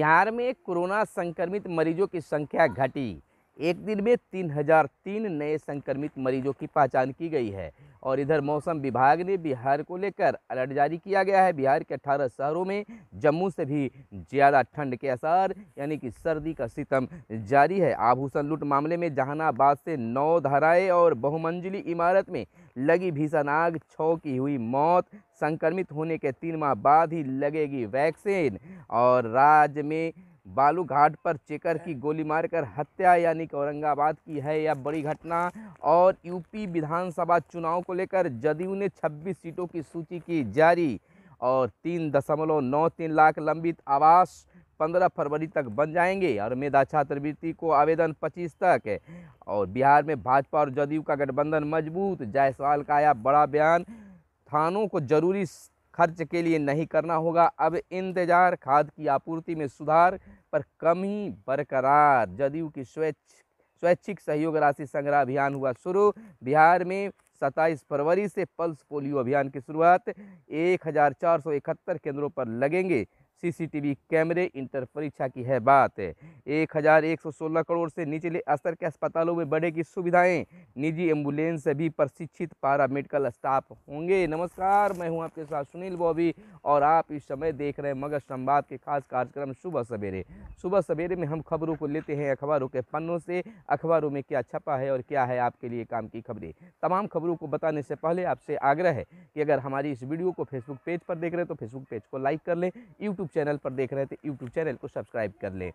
बिहार में कोरोना संक्रमित मरीजों की संख्या घटी एक दिन में तीन हजार तीन नए संक्रमित मरीजों की पहचान की गई है और इधर मौसम विभाग ने बिहार को लेकर अलर्ट जारी किया गया है बिहार के 18 शहरों में जम्मू से भी ज़्यादा ठंड के आसार यानी कि सर्दी का सितम जारी है आभूषण लूट मामले में जहानाबाद से नौ धाराएं और बहुमंजिली इमारत में लगी भीषण आग छौ की हुई मौत संक्रमित होने के तीन माह बाद ही लगेगी वैक्सीन और राज्य में बालूघाट पर चेकर हाँ। की गोली मारकर हत्या यानी कि औरंगाबाद की है यह बड़ी घटना और यूपी विधानसभा चुनाव को लेकर जदयू ने 26 सीटों की सूची की जारी और तीन दशमलव नौ तीन लाख लंबित आवास 15 फरवरी तक बन जाएंगे और मेधा छात्रवृत्ति को आवेदन 25 तक है और बिहार में भाजपा और जदयू का गठबंधन मजबूत जायसवाल का आया बड़ा बयान थानों को जरूरी खर्च के लिए नहीं करना होगा अब इंतजार खाद की आपूर्ति में सुधार पर कमी बरकरार जदयू की स्वैच्छ स्वैच्छिक सहयोग राशि संग्रह अभियान हुआ शुरू बिहार में 27 फरवरी से पल्स पोलियो अभियान की शुरुआत एक केंद्रों पर लगेंगे सीसीटीवी कैमरे इंटर परीक्षा की है बात एक हज़ार एक सौ सोलह करोड़ से निचले स्तर के अस्पतालों में बढ़ेगी सुविधाएं निजी एम्बुलेंस भी प्रशिक्षित पारा मेडिकल स्टाफ होंगे नमस्कार मैं हूं आपके साथ सुनील बॉबी और आप इस समय देख रहे हैं मगर संवाद के खास कार्यक्रम सुबह सवेरे सुबह सवेरे में हम खबरों को लेते हैं अखबारों के पन्नों से अखबारों में क्या छपा है और क्या है आपके लिए काम की खबरें तमाम खबरों को बताने से पहले आपसे आग्रह है कि अगर हमारी इस वीडियो को फेसबुक पेज पर देख रहे हैं तो फेसबुक पेज को लाइक कर लें यूट्यूब चैनल पर देख रहे हैं तो यूट्यूब चैनल को सब्सक्राइब कर लें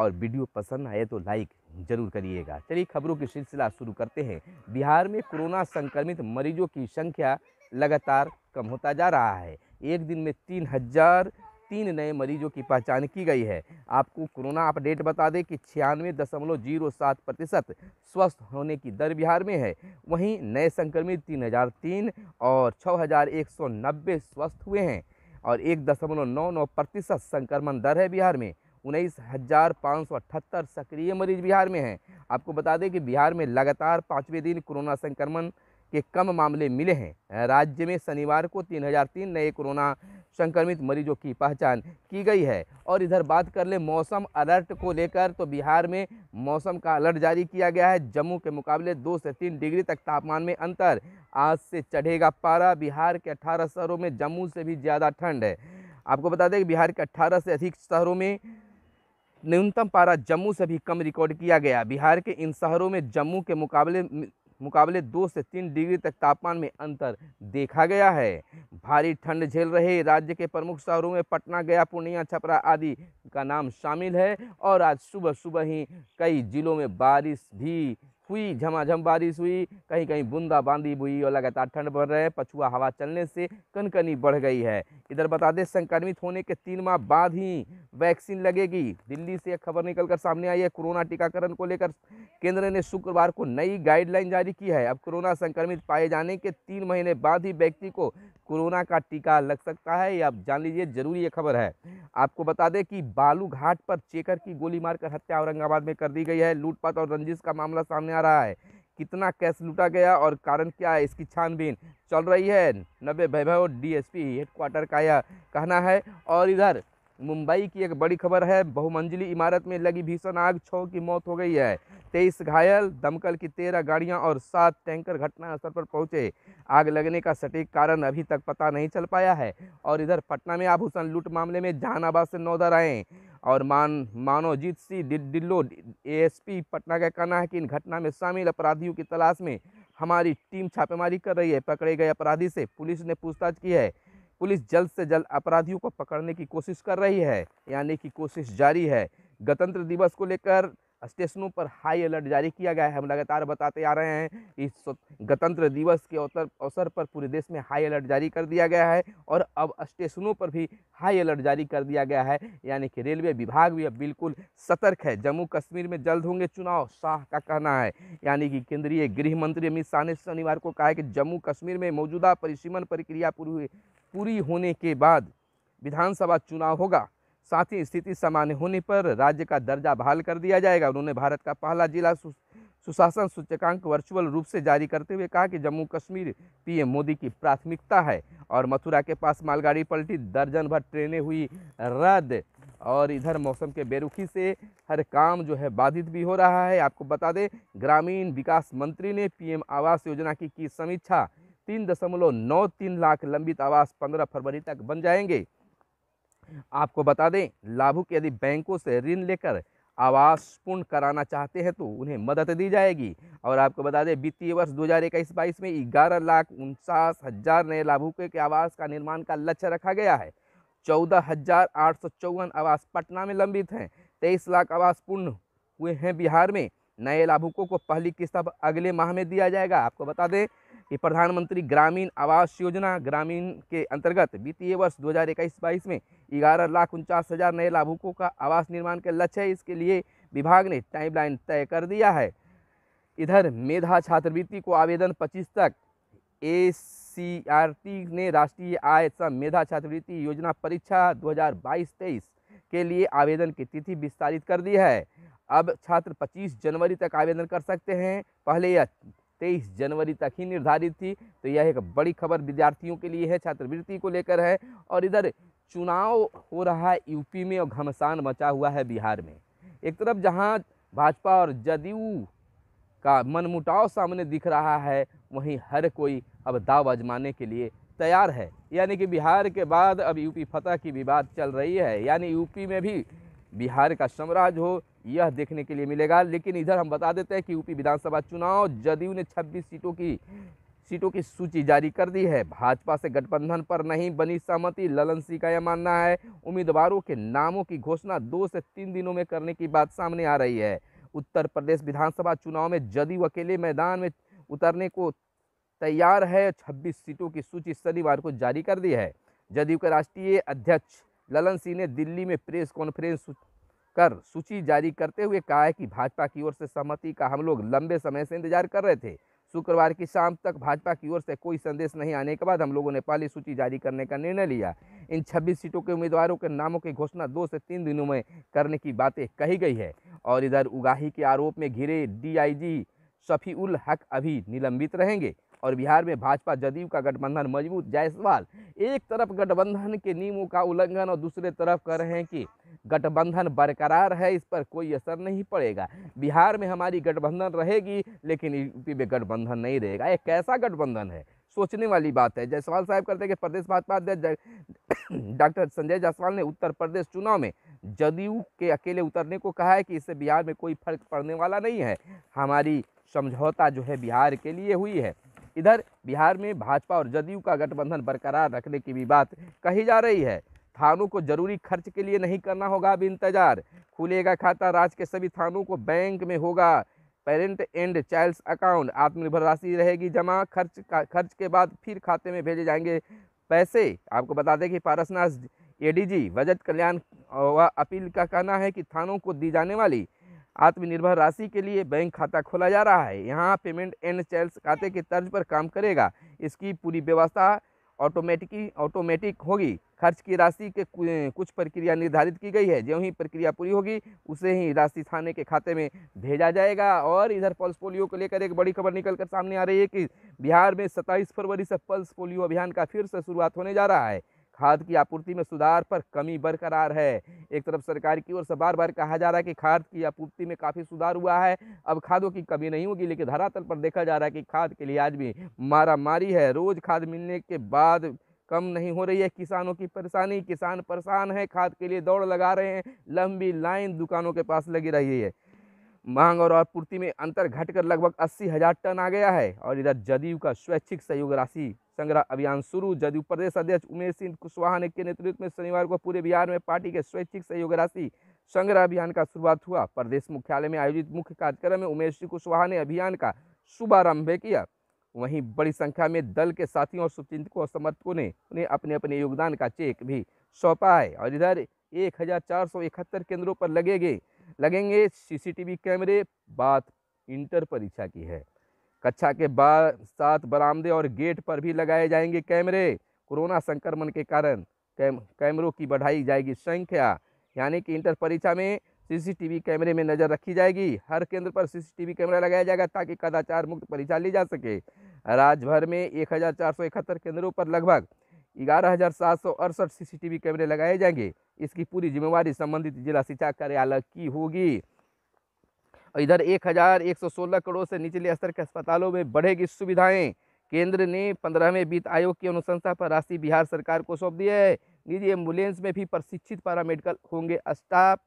और वीडियो पसंद आए तो लाइक जरूर करिएगा चलिए खबरों की सिलसिला शुरू करते हैं बिहार में कोरोना संक्रमित मरीजों की संख्या लगातार कम होता जा रहा है एक दिन में तीन हज़ार तीन नए मरीजों की पहचान की गई है आपको कोरोना अपडेट बता दें कि छियानवे दशमलव जीरो सात प्रतिशत स्वस्थ होने की दर बिहार में है वहीं नए संक्रमित तीन हज़ार तीन और छः हज़ार एक सौ नब्बे स्वस्थ हुए हैं और एक दशमलव नौ नौ प्रतिशत संक्रमण दर है बिहार में उन्नीस हज़ार पाँच सौ अठहत्तर सक्रिय मरीज बिहार में हैं आपको बता दें कि बिहार में लगातार पाँचवें दिन कोरोना संक्रमण के कम मामले मिले हैं राज्य में शनिवार को तीन हज़ार तीन नए कोरोना संक्रमित मरीजों की पहचान की गई है और इधर बात कर ले मौसम अलर्ट को लेकर तो बिहार में मौसम का अलर्ट जारी किया गया है जम्मू के मुकाबले दो से तीन डिग्री तक तापमान में अंतर आज से चढ़ेगा पारा बिहार के अठारह शहरों में जम्मू से भी ज़्यादा ठंड है आपको बता दें कि बिहार के अट्ठारह से अधिक शहरों में न्यूनतम पारा जम्मू से भी कम रिकॉर्ड किया गया बिहार के इन शहरों में जम्मू के मुकाबले मुकाबले दो से तीन डिग्री तक तापमान में अंतर देखा गया है भारी ठंड झेल रहे राज्य के प्रमुख शहरों में पटना गया पूर्णिया छपरा आदि का नाम शामिल है और आज सुबह सुबह ही कई जिलों में बारिश भी हुई झमाझम बारिश हुई कहीं कहीं बूंदा बांदी हुई और लगातार ठंड बढ़ रहे हैं पछुआ हवा चलने से कनकनी बढ़ गई है इधर बता दें संक्रमित होने के तीन माह बाद ही वैक्सीन लगेगी दिल्ली से एक खबर निकलकर सामने आई है कोरोना टीकाकरण को लेकर केंद्र ने शुक्रवार को नई गाइडलाइन जारी की है अब कोरोना संक्रमित पाए जाने के तीन महीने बाद ही व्यक्ति को कोरोना का टीका लग सकता है या जान लीजिए जरूरी ये खबर है आपको बता दें कि बालू घाट पर चेकर की गोली मारकर हत्या औरंगाबाद में कर दी गई है लूटपाट और रंजिश का मामला सामने आ रहा है कितना कैश लूटा गया और कारण क्या है इसकी छानबीन चल रही है नब्बे वैभव पी हेडक्वार्टर का यह कहना है और इधर मुंबई की एक बड़ी खबर है बहुमंजिली इमारत में लगी भीषण आग छः की मौत हो गई है तेईस घायल दमकल की तेरह गाड़ियां और सात टैंकर घटनास्थल पर पहुंचे आग लगने का सटीक कारण अभी तक पता नहीं चल पाया है और इधर पटना में आभूषण लूट मामले में जहानाबाद से नौदर आए और मान मानोजीत सिंह डिल्लो ए पटना का कहना है कि इन घटना में शामिल अपराधियों की तलाश में हमारी टीम छापेमारी कर रही है पकड़े गए अपराधी से पुलिस ने पूछताछ की है पुलिस जल्द से जल्द अपराधियों को पकड़ने की कोशिश कर रही है यानी कि कोशिश जारी है गणतंत्र दिवस को लेकर स्टेशनों पर हाई अलर्ट जारी किया गया है हम लगातार बताते आ रहे हैं इस गणतंत्र दिवस के अवसर अवसर पर पूरे देश में हाई अलर्ट जारी कर दिया गया है और अब स्टेशनों पर भी हाई अलर्ट जारी कर दिया गया है यानी कि रेलवे विभाग भी अब बिल्कुल सतर्क है जम्मू कश्मीर में जल्द होंगे चुनाव शाह का कहना है यानी कि केंद्रीय गृह मंत्री अमित शाह ने शनिवार को कहा है कि जम्मू कश्मीर में मौजूदा परिसीमन प्रक्रिया पूरी पूरी होने के बाद विधानसभा चुनाव होगा साथ ही स्थिति सामान्य होने पर राज्य का दर्जा बहाल कर दिया जाएगा उन्होंने भारत का पहला जिला सुशासन सूचकांक वर्चुअल रूप से जारी करते हुए कहा कि जम्मू कश्मीर पीएम मोदी की प्राथमिकता है और मथुरा के पास मालगाड़ी पलटी दर्जन भर ट्रेनें हुई रद्द और इधर मौसम के बेरुखी से हर काम जो है बाधित भी हो रहा है आपको बता दें ग्रामीण विकास मंत्री ने पीएम आवास योजना की की समीक्षा तीन दशमलव नौ तीन लाख लंबित आवास पंद्रह फरवरी तक बन जाएंगे आपको बता दें लाभुक यदि बैंकों से ऋण लेकर आवास पूर्ण कराना चाहते हैं तो उन्हें मदद दी जाएगी और आपको बता दें वित्तीय वर्ष दो हज़ार इक्कीस बाईस में ग्यारह लाख उनचास हज़ार नए लाभुकों के आवास का निर्माण का लक्ष्य रखा गया है चौदह हज़ार आठ सौ चौवन आवास पटना में लंबित हैं तेईस लाख आवास पूर्ण हुए हैं बिहार में नए लाभुकों को पहली किस्त अब अगले माह में दिया जाएगा आपको बता दें ये प्रधानमंत्री ग्रामीण आवास योजना ग्रामीण के अंतर्गत वित्तीय वर्ष इक्कीस बाईस में ग्यारह लाख उनचास हज़ार नए लाभुकों का आवास निर्माण का लक्ष्य है इसके लिए विभाग ने टाइमलाइन तय कर दिया है इधर मेधा छात्रवृत्ति को आवेदन 25 तक ए ने राष्ट्रीय आय सम मेधा छात्रवृत्ति योजना परीक्षा दो हज़ार के लिए आवेदन की तिथि विस्तारित कर दी है अब छात्र 25 जनवरी तक आवेदन कर सकते हैं पहले यह तेईस जनवरी तक ही निर्धारित थी तो यह एक बड़ी खबर विद्यार्थियों के लिए है छात्रवृत्ति को लेकर है और इधर चुनाव हो रहा है यूपी में और घमसान मचा हुआ है बिहार में एक तरफ जहाँ भाजपा और जदयू का मनमुटाव सामने दिख रहा है वहीं हर कोई अब दाव आजमाने के लिए तैयार है यानी कि बिहार के बाद अब यूपी फतह की भी बात चल रही है यानी यूपी में भी बिहार का साम्राज्य हो यह देखने के लिए मिलेगा लेकिन इधर हम बता देते हैं कि यूपी विधानसभा चुनाव जदयू ने 26 सीटों की सीटों की सूची जारी कर दी है भाजपा से गठबंधन पर नहीं बनी सहमति ललन सिंह का यह मानना है उम्मीदवारों के नामों की घोषणा दो से तीन दिनों में करने की बात सामने आ रही है उत्तर प्रदेश विधानसभा चुनाव में जदयू अकेले मैदान में उतरने को तैयार है छब्बीस सीटों की सूची शनिवार को जारी कर दी है जदयू के राष्ट्रीय अध्यक्ष ललन सिंह ने दिल्ली में प्रेस कॉन्फ्रेंस कर सूची जारी करते हुए कहा है कि भाजपा की ओर से सहमति का हम लोग लंबे समय से इंतजार कर रहे थे शुक्रवार की शाम तक भाजपा की ओर से कोई संदेश नहीं आने के बाद हम लोगों ने पहली सूची जारी करने का निर्णय लिया इन 26 सीटों के उम्मीदवारों के नामों की घोषणा दो से तीन दिनों में करने की बातें कही गई है और इधर उगाही के आरोप में घिरे डीआईजी आई हक अभी निलंबित रहेंगे और बिहार में भाजपा जदयू का गठबंधन मजबूत जायसवाल एक तरफ गठबंधन के नियमों का उल्लंघन और दूसरे तरफ कह रहे हैं कि गठबंधन बरकरार है इस पर कोई असर नहीं पड़ेगा बिहार में हमारी गठबंधन रहेगी लेकिन यूपी में गठबंधन नहीं रहेगा एक कैसा गठबंधन है सोचने वाली बात है जायसवाल साहब करते हैं कि प्रदेश भाजपा अध्यक्ष डॉक्टर संजय जायसवाल ने उत्तर प्रदेश चुनाव में जदयू के अकेले उतरने को कहा है कि इससे बिहार में कोई फर्क पड़ने वाला नहीं है हमारी समझौता जो है बिहार के लिए हुई है इधर बिहार में भाजपा और जदयू का गठबंधन बरकरार रखने की भी बात कही जा रही है थानों को जरूरी खर्च के लिए नहीं करना होगा अब इंतजार खुलेगा खाता राज्य के सभी थानों को बैंक में होगा पेरेंट एंड चाइल्ड्स अकाउंट आत्मनिर्भर राशि रहेगी जमा खर्च का खर्च के बाद फिर खाते में भेजे जाएंगे पैसे आपको बता दें कि पारसनाथ एडीजी बजट कल्याण व अपील का कहना है कि थानों को दी जाने वाली आत्मनिर्भर राशि के लिए बैंक खाता खोला जा रहा है यहाँ पेमेंट एंड चैल्स खाते के तर्ज पर काम करेगा इसकी पूरी व्यवस्था ऑटोमेटिकी ऑटोमेटिक होगी खर्च की राशि के कुछ प्रक्रिया निर्धारित की गई है जो ही प्रक्रिया पूरी होगी उसे ही राशि थाने के खाते में भेजा जाएगा और इधर पल्स पोलियो को लेकर एक बड़ी खबर निकल कर सामने आ रही है कि बिहार में 27 फरवरी से पल्स पोलियो अभियान का फिर से शुरुआत होने जा रहा है खाद की आपूर्ति में सुधार पर कमी बरकरार है एक तरफ सरकार की ओर से बार बार कहा जा रहा है कि खाद की आपूर्ति में काफ़ी सुधार हुआ है अब खादों की कमी नहीं होगी लेकिन धरातल पर देखा जा रहा है कि खाद के लिए आज भी मारामारी है रोज़ खाद मिलने के बाद कम नहीं हो रही है किसानों की परेशानी किसान परेशान है खाद के लिए दौड़ लगा रहे हैं लंबी लाइन दुकानों के पास लगी रही है मांग और आपूर्ति में अंतर घटकर लगभग अस्सी हजार टन आ गया है और इधर जदयू का स्वैच्छिक सहयोग राशि संग्रह अभियान शुरू जदयू प्रदेश अध्यक्ष उमेश सिंह कुशवाहा ने के नेतृत्व में शनिवार को पूरे बिहार में पार्टी के स्वैच्छिक सहयोग राशि संग्रह अभियान का शुरुआत हुआ प्रदेश मुख्यालय में आयोजित मुख्य कार्यक्रम में उमेश सिंह कुशवाहा ने अभियान का शुभारंभ किया वहीं बड़ी संख्या में दल के साथियों और शुभचिंतकों और समर्थकों ने उन्हें अपने अपने योगदान का चेक भी सौंपा है और इधर एक केंद्रों पर गए लगेंगे सीसीटीवी कैमरे बात इंटर परीक्षा की है कक्षा के बाद साथ बरामदे और गेट पर भी लगाए जाएंगे कैमरे कोरोना संक्रमण के कारण कैम कैमरों की बढ़ाई जाएगी संख्या यानी कि इंटर परीक्षा में सीसीटीवी कैमरे में नज़र रखी जाएगी हर केंद्र पर सीसीटीवी कैमरा लगाया जाएगा ताकि कदाचार मुक्त परीक्षा ली जा सके राज्य भर में एक केंद्रों पर लगभग ग्यारह हज़ार सात सौ अड़सठ सीसीटीवी कैमरे लगाए जाएंगे इसकी पूरी जिम्मेवारी संबंधित जिला शिक्षा कार्यालय की होगी इधर एक हज़ार एक सौ सोलह करोड़ से निचले स्तर के अस्पतालों में बढ़ेगी सुविधाएं केंद्र ने पंद्रहवें वित्त आयोग की अनुशंसा पर राशि बिहार सरकार को सौंप दी है निजी एम्बुलेंस में भी प्रशिक्षित पैरामेडिकल होंगे स्टाफ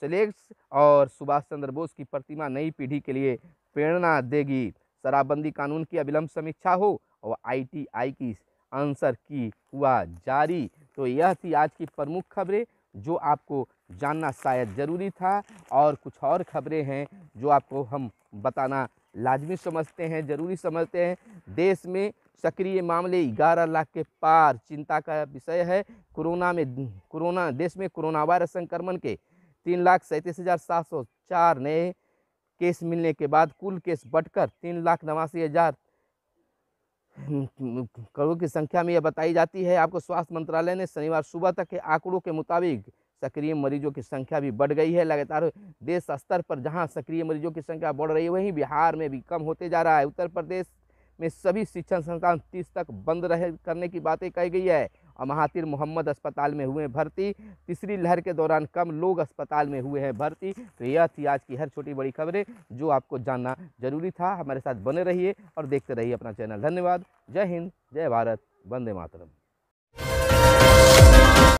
सेलेक्ट्स और सुभाष चंद्र बोस की प्रतिमा नई पीढ़ी के लिए प्रेरणा देगी शराबबंदी कानून की अविलंब समीक्षा हो और आईटीआई आई की आंसर की हुआ जारी तो यह थी आज की प्रमुख खबरें जो आपको जानना शायद ज़रूरी था और कुछ और खबरें हैं जो आपको हम बताना लाजमी समझते हैं ज़रूरी समझते हैं देश में सक्रिय मामले 11 लाख के पार चिंता का विषय है कोरोना में कोरोना देश में कोरोना वायरस संक्रमण के तीन लाख सैंतीस हज़ार सात सौ चार नए केस मिलने के बाद कुल केस बढ़कर तीन लाख नवासी हज़ार करोड़ की संख्या में यह बताई जाती है आपको स्वास्थ्य मंत्रालय ने शनिवार सुबह तक के आंकड़ों के मुताबिक सक्रिय मरीजों की संख्या भी बढ़ गई है लगातार देश स्तर पर जहां सक्रिय मरीजों की संख्या बढ़ रही है वहीं बिहार में भी कम होते जा रहा है उत्तर प्रदेश में सभी शिक्षण संस्थान तीस तक बंद रह करने की बातें कही गई है और महातिर मोहम्मद अस्पताल में हुए भर्ती तीसरी लहर के दौरान कम लोग अस्पताल में हुए हैं भर्ती तो यह थी आज की हर छोटी बड़ी खबरें जो आपको जानना जरूरी था हमारे साथ बने रहिए और देखते रहिए अपना चैनल धन्यवाद जय हिंद जय भारत वंदे मातरम